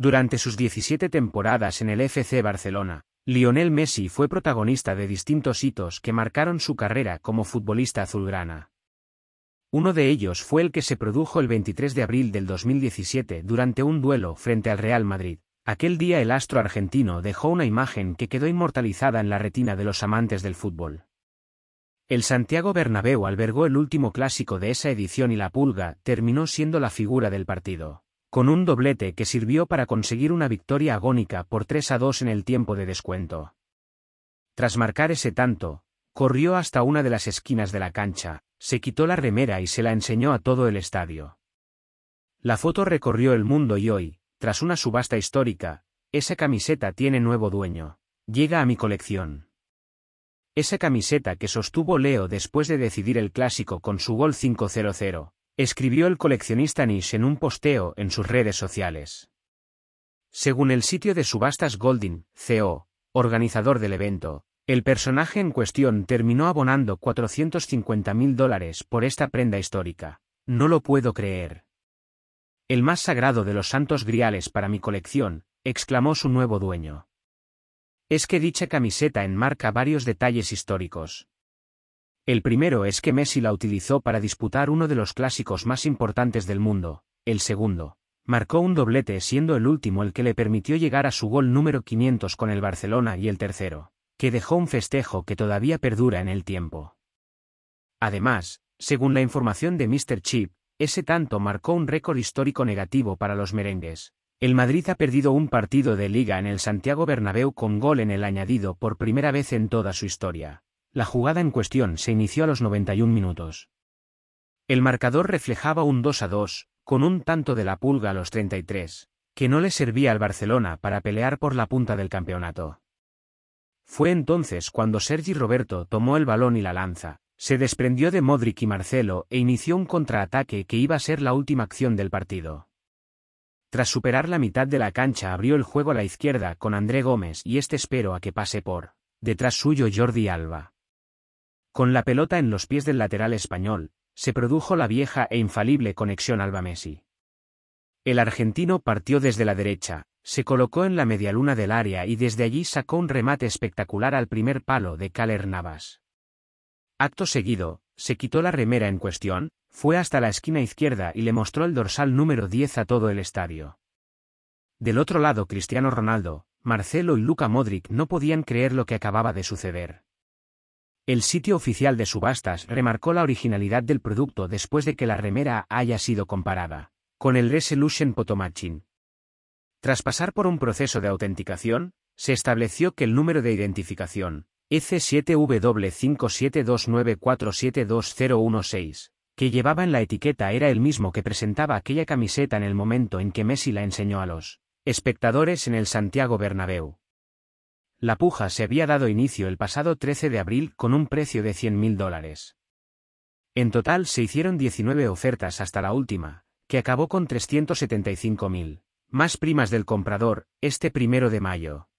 Durante sus 17 temporadas en el FC Barcelona, Lionel Messi fue protagonista de distintos hitos que marcaron su carrera como futbolista azulgrana. Uno de ellos fue el que se produjo el 23 de abril del 2017 durante un duelo frente al Real Madrid. Aquel día el astro argentino dejó una imagen que quedó inmortalizada en la retina de los amantes del fútbol. El Santiago Bernabéu albergó el último clásico de esa edición y la Pulga terminó siendo la figura del partido con un doblete que sirvió para conseguir una victoria agónica por 3 a 2 en el tiempo de descuento. Tras marcar ese tanto, corrió hasta una de las esquinas de la cancha, se quitó la remera y se la enseñó a todo el estadio. La foto recorrió el mundo y hoy, tras una subasta histórica, esa camiseta tiene nuevo dueño. Llega a mi colección. Esa camiseta que sostuvo Leo después de decidir el clásico con su gol 5-0-0, escribió el coleccionista Nish en un posteo en sus redes sociales. Según el sitio de subastas Golding, CO, organizador del evento, el personaje en cuestión terminó abonando 450 mil dólares por esta prenda histórica. No lo puedo creer. El más sagrado de los santos griales para mi colección, exclamó su nuevo dueño. Es que dicha camiseta enmarca varios detalles históricos, el primero es que Messi la utilizó para disputar uno de los clásicos más importantes del mundo, el segundo. Marcó un doblete siendo el último el que le permitió llegar a su gol número 500 con el Barcelona y el tercero, que dejó un festejo que todavía perdura en el tiempo. Además, según la información de Mr. Chip, ese tanto marcó un récord histórico negativo para los merengues. El Madrid ha perdido un partido de liga en el Santiago Bernabéu con gol en el añadido por primera vez en toda su historia. La jugada en cuestión se inició a los 91 minutos. El marcador reflejaba un 2 a 2, con un tanto de la pulga a los 33, que no le servía al Barcelona para pelear por la punta del campeonato. Fue entonces cuando Sergi Roberto tomó el balón y la lanza, se desprendió de Modric y Marcelo e inició un contraataque que iba a ser la última acción del partido. Tras superar la mitad de la cancha abrió el juego a la izquierda con André Gómez y este espero a que pase por detrás suyo Jordi Alba. Con la pelota en los pies del lateral español, se produjo la vieja e infalible conexión Alba Messi. El argentino partió desde la derecha, se colocó en la medialuna del área y desde allí sacó un remate espectacular al primer palo de Caler Navas. Acto seguido, se quitó la remera en cuestión, fue hasta la esquina izquierda y le mostró el dorsal número 10 a todo el estadio. Del otro lado Cristiano Ronaldo, Marcelo y Luca Modric no podían creer lo que acababa de suceder. El sitio oficial de subastas remarcó la originalidad del producto después de que la remera haya sido comparada con el Resolution Potomachin. Tras pasar por un proceso de autenticación, se estableció que el número de identificación, EC7W5729472016, que llevaba en la etiqueta era el mismo que presentaba aquella camiseta en el momento en que Messi la enseñó a los espectadores en el Santiago Bernabéu. La puja se había dado inicio el pasado 13 de abril con un precio de 100.000 dólares. En total se hicieron 19 ofertas hasta la última, que acabó con 375.000, más primas del comprador, este primero de mayo.